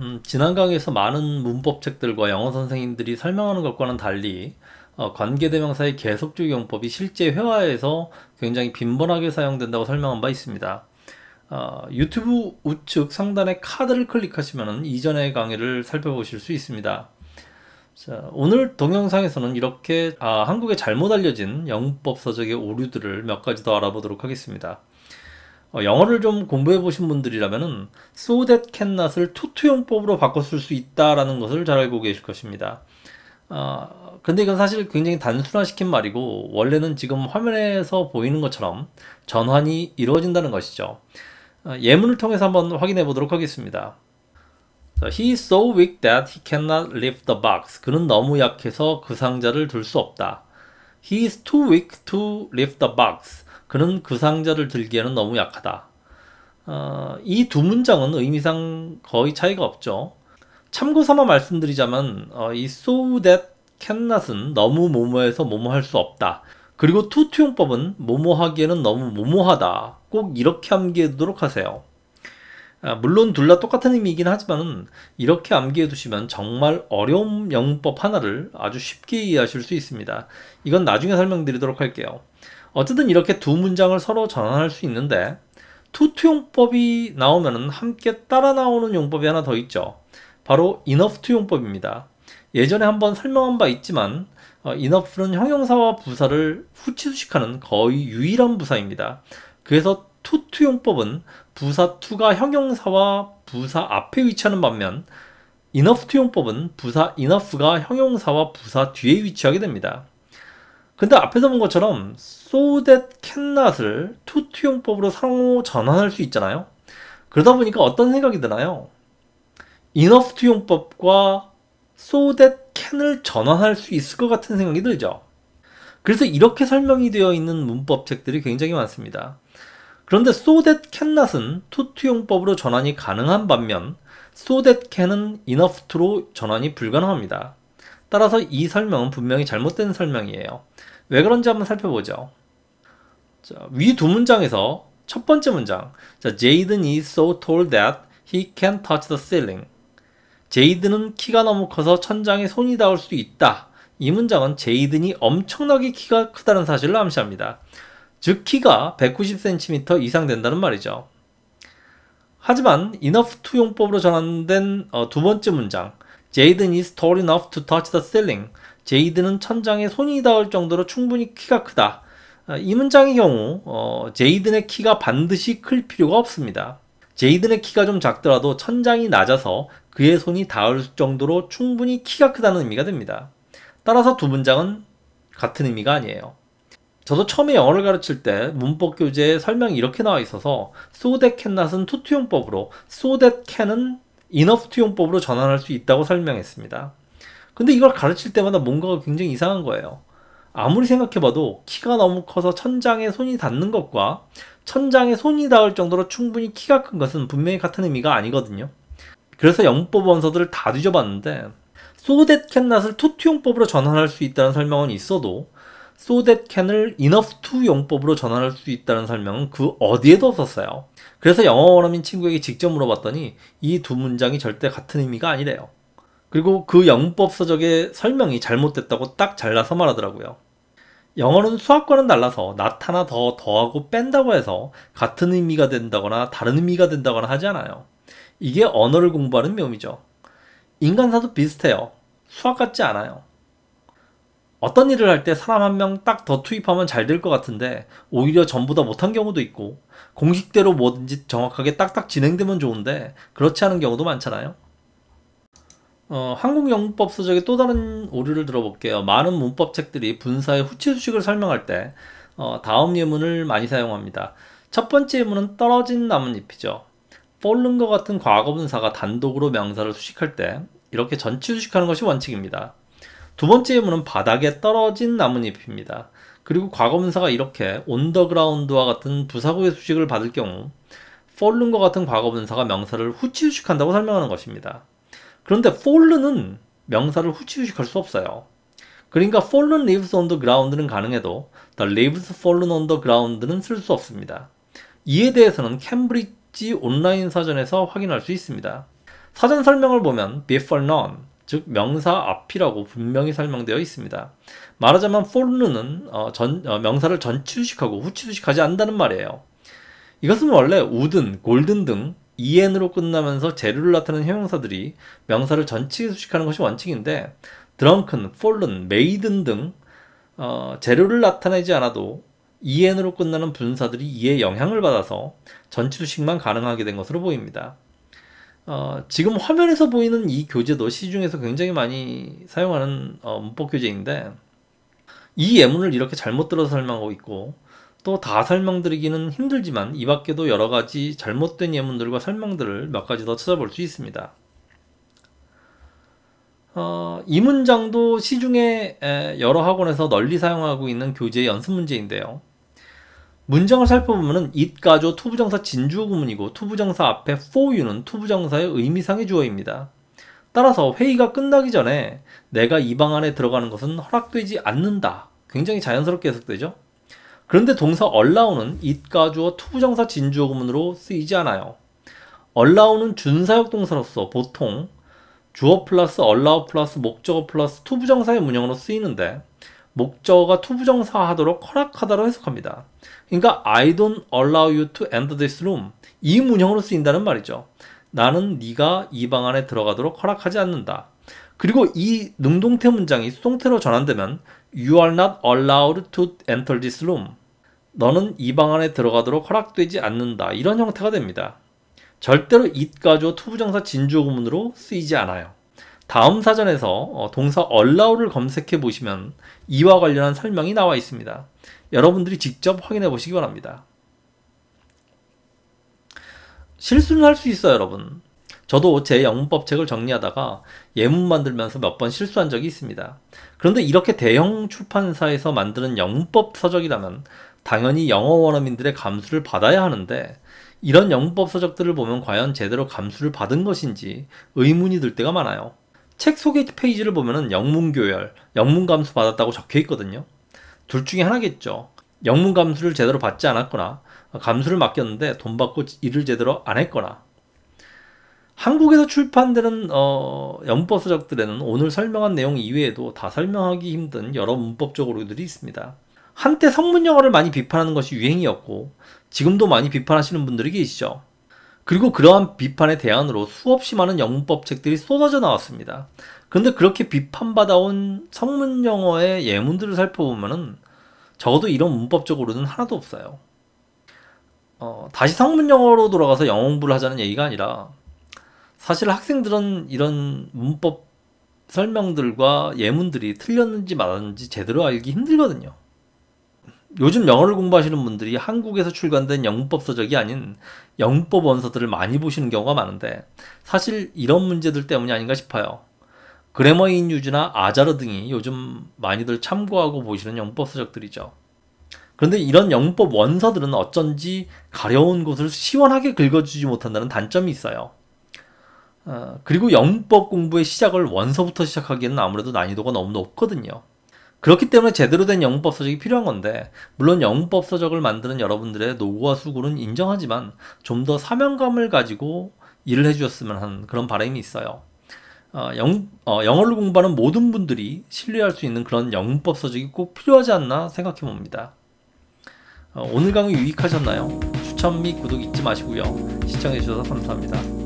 음, 지난 강의에서 많은 문법책들과 영어 선생님들이 설명하는 것과는 달리 어, 관계대명사의 계속적 용법이 실제 회화에서 굉장히 빈번하게 사용된다고 설명한 바 있습니다. 어, 유튜브 우측 상단에 카드를 클릭하시면 이전의 강의를 살펴보실 수 있습니다. 자, 오늘 동영상에서는 이렇게 아, 한국에 잘못 알려진 영법 서적의 오류들을 몇 가지 더 알아보도록 하겠습니다. 어, 영어를 좀 공부해 보신 분들이라면은 so that can not을 투투용법으로 바꿨을수 있다라는 것을 잘 알고 계실 것입니다. 어, 근데 이건 사실 굉장히 단순화시킨 말이고 원래는 지금 화면에서 보이는 것처럼 전환이 이루어진다는 것이죠. 어, 예문을 통해서 한번 확인해 보도록 하겠습니다. He is so weak that he cannot lift the box. 그는 너무 약해서 그 상자를 들 수 없다. He is too weak to lift the box. 그는 그 상자를 들기에는 너무 약하다. 어, 이 두 문장은 의미상 거의 차이가 없죠. 참고 삼아 말씀드리자면 어, 이 so that cannot은 너무 모모해서 모모할 수 없다. 그리고 투투용법은 모모하기에는 너무 모모하다. 꼭 이렇게 암기해 두도록 하세요. 아, 물론 둘 다 똑같은 의미이긴 하지만 이렇게 암기해 두시면 정말 어려운 영법 하나를 아주 쉽게 이해하실 수 있습니다. 이건 나중에 설명드리도록 할게요. 어쨌든 이렇게 두 문장을 서로 전환할 수 있는데 투투 용법이 나오면 함께 따라 나오는 용법이 하나 더 있죠. 바로 enough 용법입니다. 예전에 한번 설명한 바 있지만 어, enough는 형용사와 부사를 후치수식하는 거의 유일한 부사입니다. 그래서 투투 용법은 부사 투가 형용사와 부사 앞에 위치하는 반면 enough 용법은 부사 enough가 형용사와 부사 뒤에 위치하게 됩니다. 근데 앞에서 본 것처럼 so that cannot을 투투용법으로 상호 전환할 수 있잖아요. 그러다 보니까 어떤 생각이 드나요? enough 투용법과 so that can을 전환할 수 있을 것 같은 생각이 들죠. 그래서 이렇게 설명이 되어 있는 문법책들이 굉장히 많습니다. 그런데 so that cannot은 to 투용법으로 전환이 가능한 반면 so that can은 enough to로 전환이 불가능합니다. 따라서 이 설명은 분명히 잘못된 설명이에요. 왜 그런지 한번 살펴보죠. 위 두 문장에서 첫 번째 문장. 자, Jaden is so tall that he can touch the ceiling. 제이든은 키가 너무 커서 천장에 손이 닿을 수 있다. 이 문장은 제이든이 엄청나게 키가 크다는 사실을 암시합니다. 즉 키가 190cm 이상 된다는 말이죠. 하지만 enough to 용법으로 전환된 어, 두 번째 문장 제이든 is tall enough to touch the ceiling 제이드는 천장에 손이 닿을 정도로 충분히 키가 크다. 아, 이 문장의 경우 어, 제이든의 키가 반드시 클 필요가 없습니다. 제이든의 키가 좀 작더라도 천장이 낮아서 그의 손이 닿을 정도로 충분히 키가 크다는 의미가 됩니다. 따라서 두 문장은 같은 의미가 아니에요. 저도 처음에 영어를 가르칠 때 문법 교재에 설명이 이렇게 나와 있어서 so that can 은투 투용법으로 so that can은 enough 투용법으로 전환할 수 있다고 설명했습니다. 근데 이걸 가르칠 때마다 뭔가가 굉장히 이상한 거예요. 아무리 생각해봐도 키가 너무 커서 천장에 손이 닿는 것과 천장에 손이 닿을 정도로 충분히 키가 큰 것은 분명히 같은 의미가 아니거든요. 그래서 영문법 원서들을 다 뒤져봤는데 so that cannot을 to to 용법으로 전환할 수 있다는 설명은 있어도 so that can을 enough to 용법으로 전환할 수 있다는 설명은 그 어디에도 없었어요. 그래서 영어 원어민 친구에게 직접 물어봤더니 이 두 문장이 절대 같은 의미가 아니래요. 그리고 그 영법 문 서적의 설명이 잘못됐다고 딱 잘라서 말하더라고요. 영어는 수학과는 달라서 나타나 더 더하고 뺀다고 해서 같은 의미가 된다거나 다른 의미가 된다거나 하지 않아요. 이게 언어를 공부하는 묘미죠. 인간사도 비슷해요. 수학 같지 않아요. 어떤 일을 할 때 사람 한 명 딱 더 투입하면 잘 될 것 같은데 오히려 전부 다 못한 경우도 있고 공식대로 뭐든지 정확하게 딱딱 진행되면 좋은데 그렇지 않은 경우도 많잖아요. 어, 한국영문법 서적의 또 다른 오류를 들어볼게요. 많은 문법 책들이 분사의 후치수식을 설명할 때 어, 다음 예문을 많이 사용합니다. 첫 번째 예문은 떨어진 나뭇잎이죠. 폴른과 같은 과거분사가 단독으로 명사를 수식할 때 이렇게 전치 수식하는 것이 원칙입니다. 두 번째 예문은 바닥에 떨어진 나뭇잎입니다. 그리고 과거분사가 이렇게 온더그라운드와 같은 부사구의 수식을 받을 경우 폴른과 같은 과거분사가 명사를 후치 수식한다고 설명하는 것입니다. 그런데 fall는 명사를 후치후식할 수 없어요. 그러니까 fallen leaves on the ground는 가능해도 the leaves fallen on the ground는 쓸 수 없습니다. 이에 대해서는 캠브리지 온라인 사전에서 확인할 수 있습니다. 사전 설명을 보면 be f a l e n on, 즉 명사 앞이라고 분명히 설명되어 있습니다. 말하자면 fallen은 어, 전, 어, 명사를 전치수식하고 후치수식하지 않는다는 말이에요. 이것은 원래 우든, 골든 등 en으로 끝나면서 재료를 나타내는 형용사들이 명사를 전치에 수식하는 것이 원칙인데 drunken, fallen, maiden 등 어, 재료를 나타내지 않아도 en으로 끝나는 분사들이 이에 영향을 받아서 전치 수식만 가능하게 된 것으로 보입니다. 어, 지금 화면에서 보이는 이 교재도 시중에서 굉장히 많이 사용하는 어, 문법 교재인데 이 예문을 이렇게 잘못 들어서 설명하고 있고 또다 설명드리기는 힘들지만 이 밖에도 여러 가지 잘못된 예문들과 설명들을 몇 가지 더 찾아볼 수 있습니다. 어, 이 문장도 시중에 여러 학원에서 널리 사용하고 있는 교재 의 연습 문제인데요. 문장을 살펴보면 it가조 투부정사 진주어 구문이고 투부정사 앞에 for you는 투부정사의 의미상의 주어입니다. 따라서 회의가 끝나기 전에 내가 이 방 안에 들어가는 것은 허락되지 않는다. 굉장히 자연스럽게 해석되죠. 그런데 동사 얼라우는 잇가주어 투부정사 진주어구문으로 쓰이지 않아요. 얼라우는 준사역 동사로서 보통 주어 플러스 얼라우 플러스 목적어 플러스 투부정사의 문형으로 쓰이는데 목적어가 투부정사 하도록 허락하다로 해석합니다. 그러니까 I don't allow you to enter this room 이 문형으로 쓰인다는 말이죠. 나는 네가 이 방 안에 들어가도록 허락하지 않는다. 그리고 이 능동태 문장이 수동태로 전환되면 You are not allowed to enter this room 너는 이 방 안에 들어가도록 허락되지 않는다. 이런 형태가 됩니다. 절대로 it가조 투부정사 진주 구문으로 쓰이지 않아요. 다음 사전에서 어, 동사 얼라 l o 를 검색해 보시면 이와 관련한 설명이 나와 있습니다. 여러분들이 직접 확인해 보시기 바랍니다. 실수는 할 수 있어요, 여러분. 저도 제 영문법 책을 정리하다가 예문 만들면서 몇 번 실수한 적이 있습니다. 그런데 이렇게 대형 출판사에서 만드는 영문법 서적이라면 당연히 영어 원어민들의 감수를 받아야 하는데 이런 영문법 서적들을 보면 과연 제대로 감수를 받은 것인지 의문이 들 때가 많아요. 책 소개 페이지를 보면 영문교열, 영문감수 받았다고 적혀 있거든요. 둘 중에 하나겠죠. 영문감수를 제대로 받지 않았거나 감수를 맡겼는데 돈 받고 일을 제대로 안 했거나 한국에서 출판되는 어, 영법 서적들에는 오늘 설명한 내용 이외에도 다 설명하기 힘든 여러 문법적 오류들이 있습니다. 한때 성문 영어를 많이 비판하는 것이 유행이었고 지금도 많이 비판하시는 분들이 계시죠. 그리고 그러한 비판의 대안으로 수없이 많은 영문법 책들이 쏟아져 나왔습니다. 그런데 그렇게 비판받아온 성문 영어의 예문들을 살펴보면 적어도 이런 문법적으로는 하나도 없어요. 어, 다시 성문 영어로 돌아가서 영어 공부를 하자는 얘기가 아니라 사실 학생들은 이런 문법 설명들과 예문들이 틀렸는지 맞았는지 제대로 알기 힘들거든요. 요즘 영어를 공부하시는 분들이 한국에서 출간된 영문법 서적이 아닌 영문법 원서들을 많이 보시는 경우가 많은데 사실 이런 문제들 때문이 아닌가 싶어요. 그래머인 유즈나 아자르 등이 요즘 많이들 참고하고 보시는 영문법 서적들이죠. 그런데 이런 영문법 원서들은 어쩐지 가려운 곳을 시원하게 긁어주지 못한다는 단점이 있어요. 어, 그리고 영문법 공부의 시작을 원서부터 시작하기에는 아무래도 난이도가 너무 높거든요. 그렇기 때문에 제대로 된 영문법 서적이 필요한 건데 물론 영문법 서적을 만드는 여러분들의 노고와 수고는 인정하지만 좀 더 사명감을 가지고 일을 해주셨으면 하는 그런 바람이 있어요. 어, 영, 어, 어를 공부하는 모든 분들이 신뢰할 수 있는 그런 영문법 서적이 꼭 필요하지 않나 생각해 봅니다. 어, 오늘 강의 유익하셨나요? 추천 및 구독 잊지 마시고요. 시청해 주셔서 감사합니다.